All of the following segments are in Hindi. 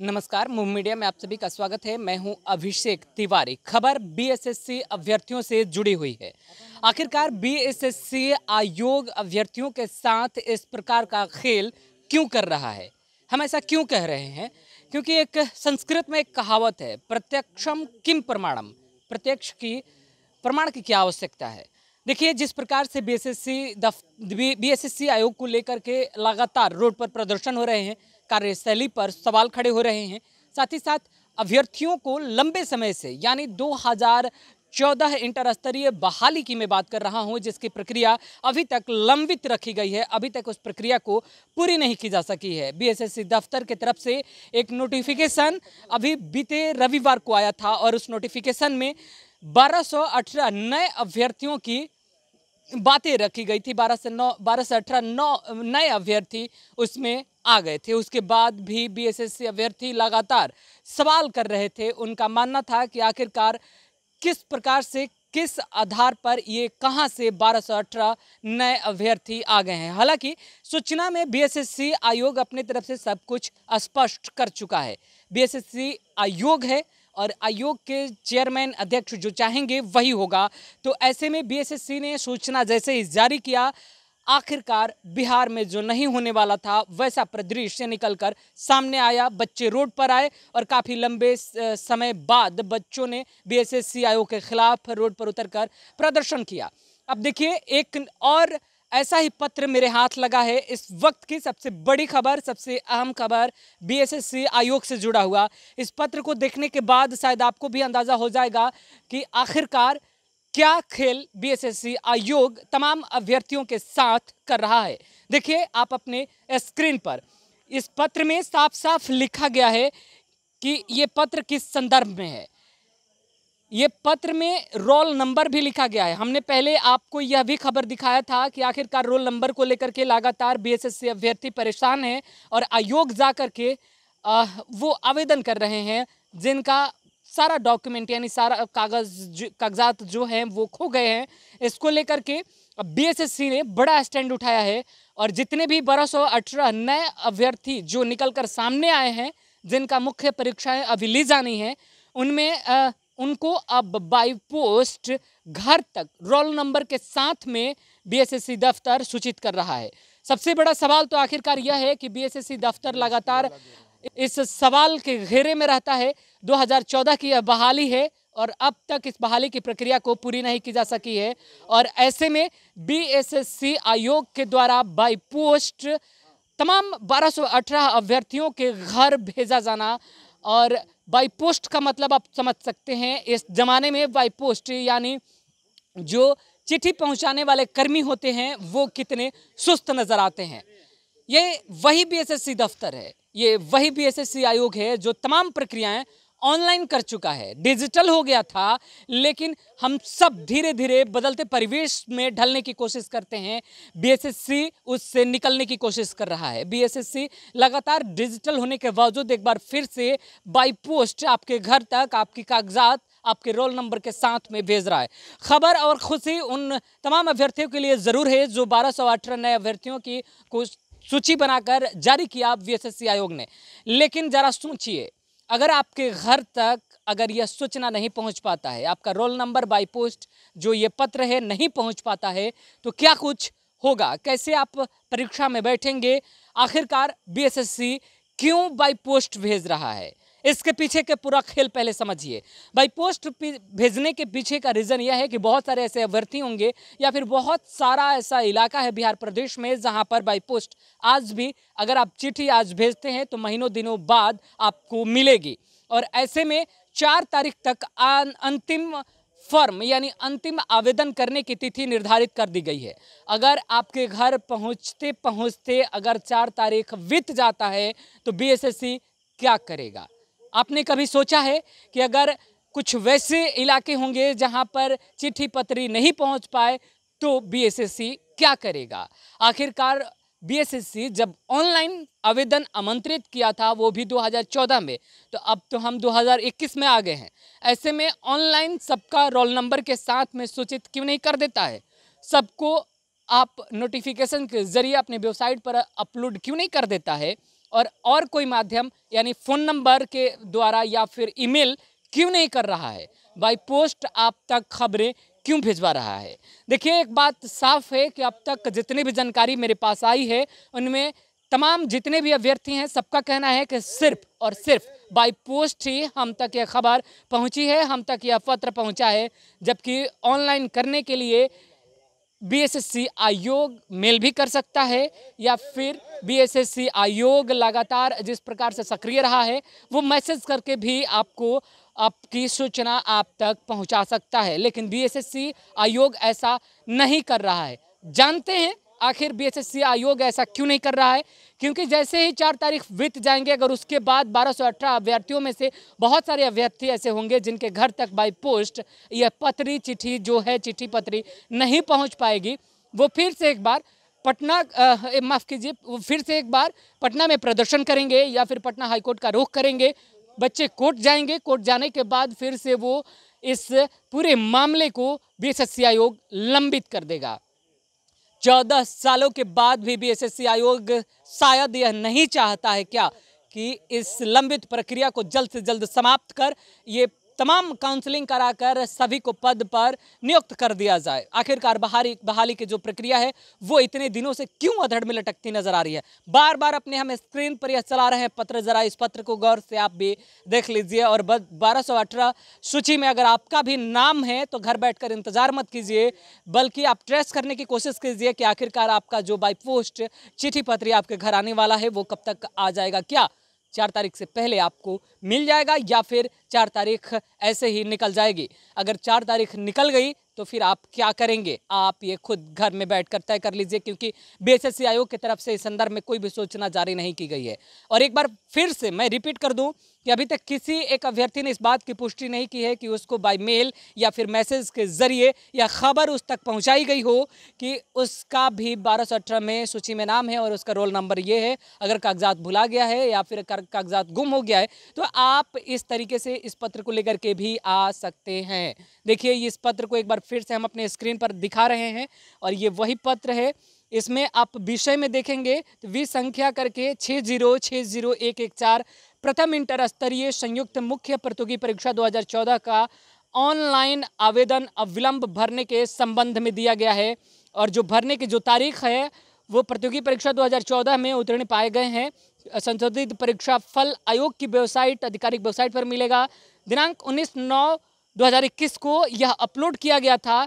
नमस्कार मूव मीडिया में आप सभी का स्वागत है मैं हूं अभिषेक तिवारी खबर बीएसएससी अभ्यर्थियों से जुड़ी हुई है आखिरकार बीएसएससी आयोग अभ्यर्थियों के साथ इस प्रकार का खेल क्यों कर रहा है हम ऐसा क्यों कह रहे हैं क्योंकि एक संस्कृत में एक कहावत है प्रत्यक्षम किम प्रमाणम प्रत्यक्ष की प्रमाण की क्या आवश्यकता है देखिए जिस प्रकार से बीएसएससी एस बीएसएससी आयोग को लेकर के लगातार रोड पर प्रदर्शन हो रहे हैं कार्यशैली पर सवाल खड़े हो रहे हैं साथ ही साथ अभ्यर्थियों को लंबे समय से यानी 2014 इंटर स्तरीय बहाली की मैं बात कर रहा हूं जिसकी प्रक्रिया अभी तक लंबित रखी गई है अभी तक उस प्रक्रिया को पूरी नहीं की जा सकी है बीएसएससी दफ्तर की तरफ से एक नोटिफिकेशन अभी बीते रविवार को आया था और उस नोटिफिकेशन में बारह नए अभ्यर्थियों की बातें रखी गई थी बारह से नौ बारह से अठारह नौ नए अभ्यर्थी उसमें आ गए थे उसके बाद भी बीएसएससी अभ्यर्थी लगातार सवाल कर रहे थे उनका मानना था कि आखिरकार किस प्रकार से किस आधार पर ये कहां से बारह सौ अठारह नए अभ्यर्थी आ गए हैं हालांकि सूचना में बीएसएससी आयोग अपनी तरफ से सब कुछ स्पष्ट कर चुका है बीएसएससी आयोग है और आयोग के चेयरमैन अध्यक्ष जो चाहेंगे वही होगा तो ऐसे में बीएसएससी ने सूचना जैसे ही जारी किया आखिरकार बिहार में जो नहीं होने वाला था वैसा परिदृश्य निकलकर सामने आया बच्चे रोड पर आए और काफ़ी लंबे समय बाद बच्चों ने बीएसएससी आयोग के खिलाफ रोड पर उतरकर प्रदर्शन किया अब देखिए एक और ऐसा ही पत्र मेरे हाथ लगा है इस वक्त की सबसे बड़ी खबर सबसे अहम खबर बीएसएससी आयोग से जुड़ा हुआ इस पत्र को देखने के बाद शायद आपको भी अंदाज़ा हो जाएगा कि आखिरकार क्या खेल बीएसएससी आयोग तमाम अभ्यर्थियों के साथ कर रहा है देखिए आप अपने स्क्रीन पर इस पत्र में साफ साफ लिखा गया है कि ये पत्र किस संदर्भ में है ये पत्र में रोल नंबर भी लिखा गया है हमने पहले आपको यह भी खबर दिखाया था कि आखिरकार रोल नंबर को लेकर के लगातार बीएसएससी अभ्यर्थी परेशान हैं और आयोग जा कर के वो आवेदन कर रहे हैं जिनका सारा डॉक्यूमेंट यानी सारा कागज कागजात जो हैं वो खो गए हैं इसको लेकर के बीएसएससी ने बड़ा स्टैंड उठाया है और जितने भी बारह सौ अठारह नए अभ्यर्थी जो निकल कर सामने आए हैं जिनका मुख्य परीक्षाएँ अभी ली जानी हैं उनमें उनको अब बाई पोस्ट घर तक रोल नंबर के साथ में बीएसएससी दफ्तर सूचित कर रहा है सबसे बड़ा सवाल तो आखिरकार यह है कि बीएसएससी दफ्तर लगातार इस सवाल के घेरे में रहता है 2014 की यह बहाली है और अब तक इस बहाली की प्रक्रिया को पूरी नहीं की जा सकी है और ऐसे में बीएसएससी आयोग के द्वारा बाई पोस्ट तमाम 1218 अभ्यर्थियों के घर भेजा जाना और बाई पोस्ट का मतलब आप समझ सकते हैं इस ज़माने में बाई पोस्ट यानी जो चिट्ठी पहुंचाने वाले कर्मी होते हैं वो कितने सुस्त नज़र आते हैं ये वही बीएसएससी दफ्तर है ये वही बीएसएससी आयोग है जो तमाम प्रक्रियाएं ऑनलाइन कर चुका है डिजिटल हो गया था लेकिन हम सब धीरे धीरे बदलते परिवेश में ढलने की कोशिश करते हैं बीएसएससी उससे निकलने की कोशिश कर रहा है बीएसएससी लगातार डिजिटल होने के बावजूद एक बार फिर से बाई पोस्ट आपके घर तक आपकी कागजात आपके रोल नंबर के साथ में भेज रहा है खबर और खुशी उन तमाम अभ्यर्थियों के लिए ज़रूर है जो बारह सौ अठारह नए अभ्यर्थियों की कुछ सूची बनाकर जारी किया बीएसएससी आयोग ने लेकिन ज़रा सोचिए अगर आपके घर तक अगर यह सूचना नहीं पहुंच पाता है आपका रोल नंबर बाई पोस्ट जो ये पत्र है नहीं पहुंच पाता है तो क्या कुछ होगा कैसे आप परीक्षा में बैठेंगे आखिरकार बीएसएससी क्यों बाई पोस्ट भेज रहा है इसके पीछे के पूरा खेल पहले समझिए भाई पोस्ट भेजने के पीछे का रीज़न यह है कि बहुत सारे ऐसे अभ्यर्थी होंगे या फिर बहुत सारा ऐसा इलाका है बिहार प्रदेश में जहां पर बाई पोस्ट आज भी अगर आप चिट्ठी आज भेजते हैं तो महीनों दिनों बाद आपको मिलेगी और ऐसे में चार तारीख तक अंतिम फॉर्म यानी अंतिम आवेदन करने की तिथि निर्धारित कर दी गई है अगर आपके घर पहुंचते पहुंचते अगर चार तारीख बीत जाता है तो बीएसएससी क्या करेगा आपने कभी सोचा है कि अगर कुछ वैसे इलाके होंगे जहां पर चिट्ठी पत्री नहीं पहुंच पाए तो बीएसएससी क्या करेगा आखिरकार बीएसएससी जब ऑनलाइन आवेदन आमंत्रित किया था वो भी 2014 में तो अब तो हम 2021 में आ गए हैं ऐसे में ऑनलाइन सबका रोल नंबर के साथ में सूचित क्यों नहीं कर देता है सबको आप नोटिफिकेशन के ज़रिए अपने वेबसाइट पर अपलोड क्यों नहीं कर देता है और और कोई माध्यम यानी फ़ोन नंबर के द्वारा या फिर ईमेल क्यों नहीं कर रहा है बाई पोस्ट आप तक खबरें क्यों भिजवा रहा है देखिए एक बात साफ है कि अब तक जितनी भी जानकारी मेरे पास आई है उनमें तमाम जितने भी अभ्यर्थी हैं सबका कहना है कि सिर्फ और सिर्फ बाई पोस्ट ही हम तक यह खबर पहुंची है हम तक यह पत्र पहुंचा है जबकि ऑनलाइन करने के लिए बीएसएससी आयोग मेल भी कर सकता है या फिर बीएसएससी आयोग लगातार जिस प्रकार से सक्रिय रहा है वो मैसेज करके भी आपको आपकी सूचना आप तक पहुंचा सकता है लेकिन बीएसएससी आयोग ऐसा नहीं कर रहा है जानते हैं आखिर बीएसएससी आयोग ऐसा क्यों नहीं कर रहा है क्योंकि जैसे ही चार तारीख बीत जाएंगे अगर उसके बाद 1218 अभ्यर्थियों में से बहुत सारे अभ्यर्थी ऐसे होंगे जिनके घर तक बाई पोस्ट यह पत्री चिट्ठी जो है चिट्ठी पत्री नहीं पहुंच पाएगी वो फिर से एक बार पटना माफ़ कीजिए फिर से एक बार पटना में प्रदर्शन करेंगे या फिर पटना हाईकोर्ट का रुख करेंगे बच्चे कोर्ट जाएंगे कोर्ट जाने के बाद फिर से वो इस पूरे मामले को बीएसएससी आयोग लंबित कर देगा चौदह सालों के बाद भी बीएसएससी आयोग शायद यह नहीं चाहता है क्या कि इस लंबित प्रक्रिया को जल्द से जल्द समाप्त कर ये तमाम काउंसलिंग कराकर सभी को पद पर नियुक्त कर दिया जाए आखिरकार बहाली बहाली की जो प्रक्रिया है वो इतने दिनों से क्यों अधड़ में लटकती नजर आ रही है बार बार अपने हम स्क्रीन पर यह चला रहे हैं पत्र जरा इस पत्र को गौर से आप भी देख लीजिए और बारह सौ अठारह सूची में अगर आपका भी नाम है तो घर बैठ इंतजार मत कीजिए बल्कि आप ट्रेस करने की कोशिश कीजिए कि आखिरकार आपका जो बाई पोस्ट चिट्ठी पत्र आपके घर आने वाला है वो कब तक आ जाएगा क्या चार तारीख से पहले आपको मिल जाएगा या फिर चार तारीख ऐसे ही निकल जाएगी अगर चार तारीख निकल गई तो फिर आप क्या करेंगे आप ये खुद घर में बैठकर तय कर लीजिए क्योंकि बीएसएससी आयोग की तरफ से इस संदर्भ में कोई भी सूचना जारी नहीं की गई है और एक बार फिर से मैं रिपीट कर दूं कि अभी तक किसी एक अभ्यर्थी ने इस बात की पुष्टि नहीं की है कि उसको बाई मेल या फिर मैसेज के ज़रिए या ख़बर उस तक पहुँचाई गई हो कि उसका भी बारह में सूची में नाम है और उसका रोल नंबर ये है अगर कागजात भुला गया है या फिर कागजात गुम हो गया है तो आप इस तरीके से इस पत्र को लेकर के भी आ सकते हैं देखिए इस पत्र को एक बार फिर से हम अपने स्क्रीन पर दिखा रहे हैं और ये वही पत्र है इसमें आप विषय में देखेंगे तो वी संख्या करके छः जीरो छः जीरो एक एक चार प्रथम इंटर स्तरीय संयुक्त मुख्य प्रतियोगी परीक्षा 2014 का ऑनलाइन आवेदन अविलंब भरने के संबंध में दिया गया है और जो भरने की जो तारीख है वो प्रतियोगी परीक्षा 2014 में उत्तीर्ण पाए गए हैं संशोधित परीक्षा फल आयोग की वेबसाइट आधिकारिक वेबसाइट पर मिलेगा दिनांक 19 नौ 2021 को यह अपलोड किया गया था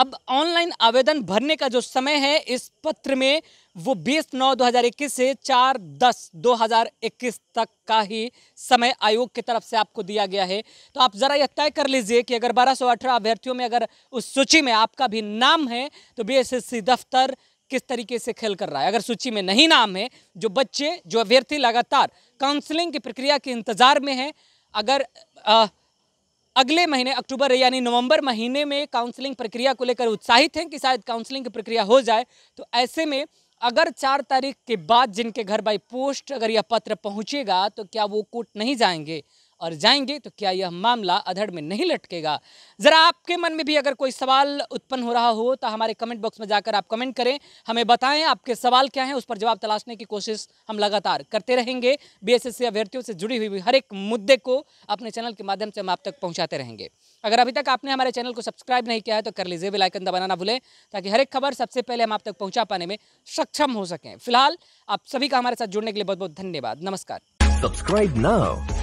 अब ऑनलाइन आवेदन भरने का जो समय है इस पत्र में वो 20 नौ 2021 से 4 दस 2021 तक का ही समय आयोग की तरफ से आपको दिया गया है तो आप ज़रा यह तय कर लीजिए कि अगर 1218 अभ्यर्थियों में अगर उस सूची में आपका भी नाम है तो बीएसएससी दफ्तर किस तरीके से खेल कर रहा है अगर सूची में नहीं नाम है जो बच्चे जो अभ्यर्थी लगातार काउंसलिंग की प्रक्रिया के इंतज़ार में हैं अगर आ, अगले महीने अक्टूबर यानी नवंबर महीने में काउंसलिंग प्रक्रिया को लेकर उत्साहित हैं कि शायद काउंसलिंग की प्रक्रिया हो जाए तो ऐसे में अगर चार तारीख के बाद जिनके घर बाई पोस्ट अगर यह पत्र पहुंचेगा तो क्या वो कोर्ट नहीं जाएंगे और जाएंगे तो क्या यह मामला अधड़ में नहीं लटकेगा ज़रा आपके मन में भी अगर कोई सवाल उत्पन्न हो रहा हो तो हमारे कमेंट बॉक्स में जाकर आप कमेंट करें हमें बताएं आपके सवाल क्या हैं उस पर जवाब तलाशने की कोशिश हम लगातार करते रहेंगे बी एस अभ्यर्थियों से जुड़ी हुई हर एक मुद्दे को अपने चैनल के माध्यम से हम आप तक पहुँचाते रहेंगे अगर अभी तक आपने हमारे चैनल को सब्सक्राइब नहीं किया है तो कर लीजिए बिलाइकन दबाना ना भूलें ताकि हर एक खबर सबसे पहले हम आप तक पहुँचा पाने में सक्षम हो सकें फिलहाल आप सभी का हमारे साथ जुड़ने के लिए बहुत बहुत धन्यवाद नमस्कार सब्सक्राइब नाउ